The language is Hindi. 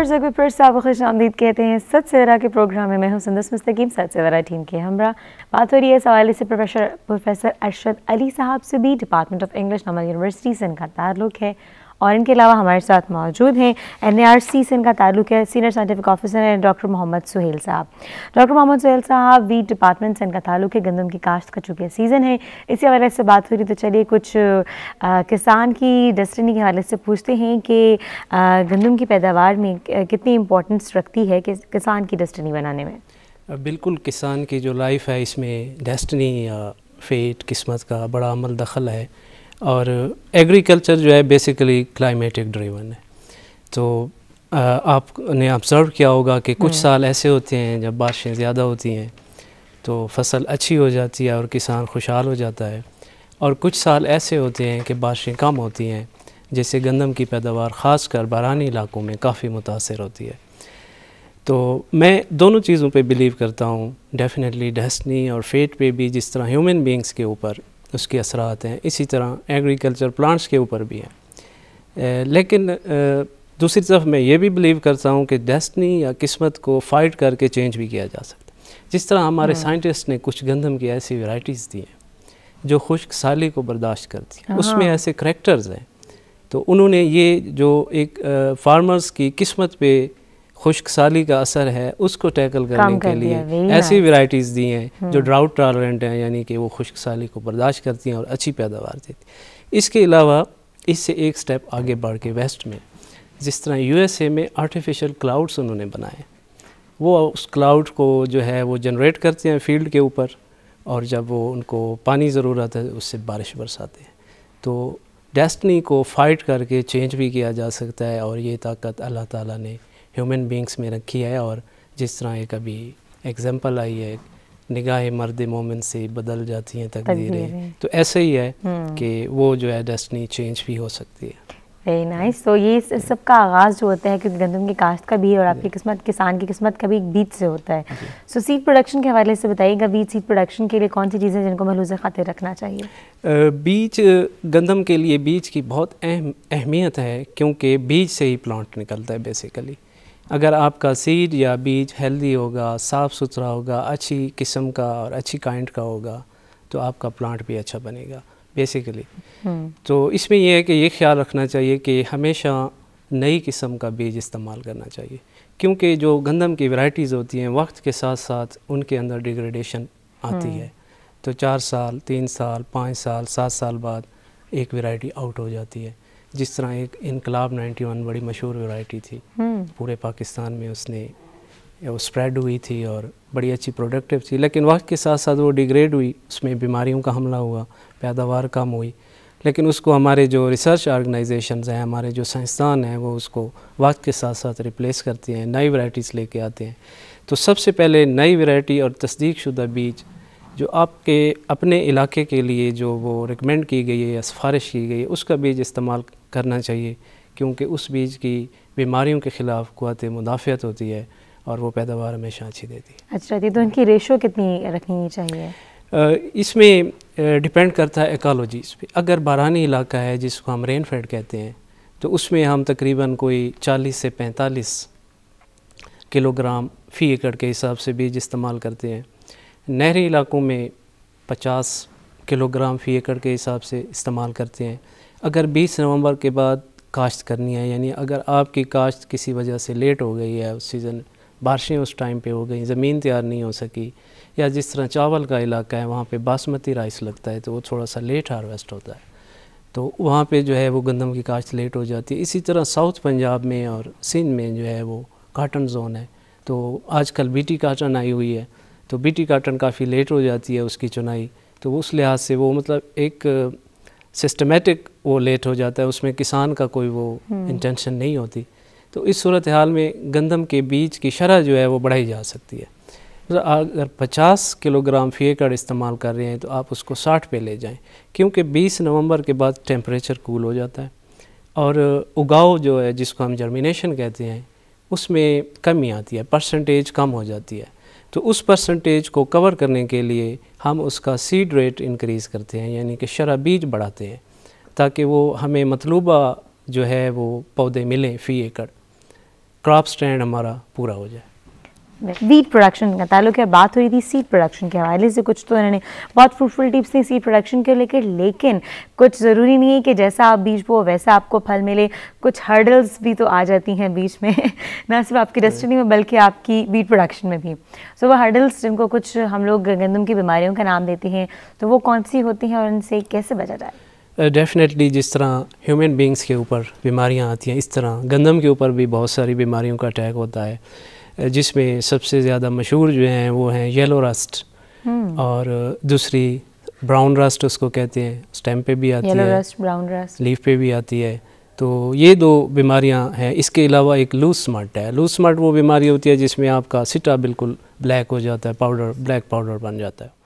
व्यूअर्स एक फिर से खुश आमदीद कहते हैं सत सेवरा के प्रोग्राम में मैं हूँ संदस मुस्तकीम सत सेवरा टीम के हमरा बात हो रही है इस हवाले से प्रोफेसर प्रोफेसर अरशद अली साहब से भी department of English normal university से इनका ताल्लुक है और इनके अलावा हमारे साथ मौजूद हैं एन से इनका ताल्लुक है सीनियर साइंटिफिक ऑफिसर हैं डॉक्टर मोहम्मद सुहेल साहब डॉक्टर मोहम्मद सुहेल साहब वीट डिपार्टमेंट से इनका ताल्लुक है गंदम की काश्त का चुके सीज़न है इसी हवाले से बात हो रही तो चलिए कुछ आ, किसान की डस्टनी के हवाले से पूछते हैं कि गंदम की पैदावार में कितनी इंपॉर्टेंस रखती है कि, किसान की डस्टनी बनाने में बिल्कुल किसान की जो लाइफ है इसमें डेस्टनी या फेट किस्मत का बड़ा अमल दखल है और एग्रीकल्चर जो है बेसिकली क्लाइमेटिक ड्रिवन है तो आपने ऑब्ज़र्व किया होगा कि कुछ हम्म। साल ऐसे होते हैं जब बारिशें ज़्यादा होती हैं तो फसल अच्छी हो जाती है और किसान खुशहाल हो जाता है और कुछ साल ऐसे होते हैं कि बारिशें कम होती हैं जिससे गंदम की पैदावार ख़ास कर बारानी इलाकों में काफ़ी मुतासर होती है तो मैं दोनों चीज़ों पे बिलीव करता हूँ डेफ़िनेटली डेस्टनी और फेट पे भी जिस तरह ह्यूमन बींग्स के ऊपर उसके असरात हैं इसी तरह एग्रीकल्चर प्लांट्स के ऊपर भी हैं लेकिन दूसरी तरफ मैं ये भी बिलीव करता हूँ कि डेस्टनी या किस्मत को फाइट करके चेंज भी किया जा सकता है जिस तरह हमारे साइंटिस्ट हाँ। ने कुछ गंदम की ऐसी वैराइटीज़ दी हैं जो खुश्क साली को बर्दाश्त करती हैं हाँ। उसमें ऐसे करेक्टर्स हैं तो उन्होंने ये जो एक फार्मर्स की किस्मत पे खुश्क साली का असर है उसको टैकल करने कर के लिए ऐसी वैरायटीज़ दी हैं जो ड्राउट हम्म। टॉलरेंट हैं यानी कि वो खुश्क साली को बर्दाश्त करती हैं और अच्छी पैदावार देती हैं इसके अलावा इससे एक स्टेप आगे बढ़ के वेस्ट में जिस तरह यूएसए में आर्टिफिशियल क्लाउड्स उन्होंने बनाए वो उस क्लाउड को जो है वो जनरेट करते हैं फील्ड के ऊपर और जब वो उनको पानी ज़रूरत है उससे बारिश बरसाते हैं तो डेस्टनी को फाइट करके चेंज भी किया जा सकता है और ये ताकत अल्लाह ताला ने ह्यूमन बींग्स में रखी है और जिस तरह एक अभी एग्जाम्पल आई है निगाह मर्द मोमिन से बदल जाती हैं तकदीरें तो ऐसे ही है हम्म। कि वो जो है डेस्टनी चेंज भी हो सकती है वेरी नाइस तो ये सब का आगाज़ जो होता है कि गंदम की काश्त का भी और आपकी किस्मत किसान की किस्मत का भी एक बीज से होता है सो सीड प्रोडक्शन के हवाले से बताइएगा बीज सीड प्रोडक्शन के लिए कौन सी चीज़ें जिनको मलूज खातिर रखना चाहिए बीज गंदम के लिए बीज की बहुत अहम अहमियत है क्योंकि बीज से ही प्लांट निकलता है बेसिकली अगर आपका सीड या बीज हेल्दी होगा साफ़ सुथरा होगा अच्छी किस्म का और अच्छी काइंड का होगा तो आपका प्लांट भी अच्छा बनेगा बेसिकली हम्म। तो इसमें यह है कि ये ख्याल रखना चाहिए कि हमेशा नई किस्म का बीज इस्तेमाल करना चाहिए क्योंकि जो गंदम की वैरायटीज़ होती हैं वक्त के साथ साथ उनके अंदर डिग्रेडेशन आती हम्म। है तो चार साल तीन साल पाँच साल सात साल बाद एक वैरायटी आउट हो जाती है जिस तरह एक इनकलाब 91 बड़ी मशहूर वैरायटी थी हम्म। पूरे पाकिस्तान में उसने वो स्प्रेड हुई थी और बड़ी अच्छी प्रोडक्टिव थी लेकिन वक्त के साथ साथ वो डिग्रेड हुई उसमें बीमारियों का हमला हुआ पैदावार कम हुई लेकिन उसको हमारे जो रिसर्च ऑर्गेनाइजेशन हैं हमारे जो साइंसदान हैं वो उसको वक्त के साथ साथ रिप्लेस करते हैं नई वैराइटीज़ लेके आते हैं तो सबसे पहले नई वैरायटी और तस्दीक शुदा बीज जो आपके अपने इलाके के लिए जो वो रिकमेंड की गई है या सिफारिश की गई है उसका बीज इस्तेमाल करना चाहिए क्योंकि उस बीज की बीमारियों के ख़िलाफ़ कुत मुदाफ़त होती है और वो पैदावार हमेशा अच्छी देती है अच्छा दी तो इनकी रेशो कितनी रखनी चाहिए इसमें डिपेंड करता है एकोलॉजीज़ पे अगर बारानी इलाका है जिसको हम रेन फेड कहते हैं तो उसमें हम तकरीबन कोई 40 से 45 किलोग्राम फ़ी एकड़ के हिसाब से बीज इस्तेमाल करते हैं नहरी इलाकों में 50 किलोग्राम फ़ी एकड़ के हिसाब से इस्तेमाल करते हैं अगर 20 नवंबर के बाद काश्त करनी है यानी अगर आपकी काश्त किसी वजह से लेट हो गई है उस सीज़न बारिशें उस टाइम पे हो गई ज़मीन तैयार नहीं हो सकी या जिस तरह चावल का इलाका है वहाँ पे बासमती राइस लगता है तो वो थोड़ा सा लेट हारवेस्ट होता है तो वहाँ पे जो है वो गंदम की काश्त लेट हो जाती है इसी तरह साउथ पंजाब में और सिंध में जो है वो काटन जोन है तो आजकल बीटी काटन आई हुई है तो बीटी काटन काफ़ी लेट हो जाती है उसकी चुनाई तो उस लिहाज से वो मतलब एक सिस्टमेटिक वो लेट हो जाता है उसमें किसान का कोई वो इंटेंशन हम्म। नहीं होती तो इस सूरत हाल में गंदम के बीज की शरह जो है वो बढ़ाई जा सकती है तो अगर 50 किलोग्राम फी एकड़ इस्तेमाल कर रहे हैं तो आप उसको 60 पे ले जाएं क्योंकि 20 नवंबर के बाद टेम्परेचर कूल हो जाता है और उगाओ जो है जिसको हम जर्मिनेशन कहते हैं उसमें कमी आती है परसेंटेज कम हो जाती है तो उस परसेंटेज को कवर करने के लिए हम उसका सीड रेट इंक्रीज़ करते हैं यानी कि शरा बीज बढ़ाते हैं ताकि वो हमें मतलूबा जो है वो पौधे मिलें फ़ी एकड़ क्रॉप स्टैंड हमारा पूरा हो जाए वीट प्रोडक्शन का ताल्लुक है बात हुई थी सीड प्रोडक्शन के हवाले से कुछ तो इन्होंने बहुत फ्रूटफुल टिप्स थी सीड प्रोडक्शन के लेकर लेकिन कुछ ज़रूरी नहीं है कि जैसा आप बीज बो वैसा आपको फल मिले कुछ हर्डल्स भी तो आ जाती हैं बीच में ना सिर्फ आपकी डेस्टनी में बल्कि आपकी बीट प्रोडक्शन में भी सो so, वह हर्डल्स जिनको कुछ हम लोग गंदम की बीमारियों का नाम देते हैं तो वो कौन सी होती हैं और उनसे कैसे बचा जाए डेफिनेटली uh, जिस तरह ह्यूमन बींग्स के ऊपर बीमारियाँ आती हैं इस तरह गंदम के ऊपर भी बहुत सारी बीमारियों का अटैक होता है uh, जिसमें सबसे ज़्यादा मशहूर जो हैं वो हैं येलो रस्ट hmm. और uh, दूसरी ब्राउन रस्ट उसको कहते हैं स्टेम पे भी आती है रस्ट ब्राउन रस्ट लीफ पे भी आती है तो ये दो बीमारियां हैं इसके अलावा एक लूज स्मार्ट है लूज स्मार्ट वो बीमारी होती है जिसमें आपका सिटा बिल्कुल ब्लैक हो जाता है पाउडर ब्लैक पाउडर बन जाता है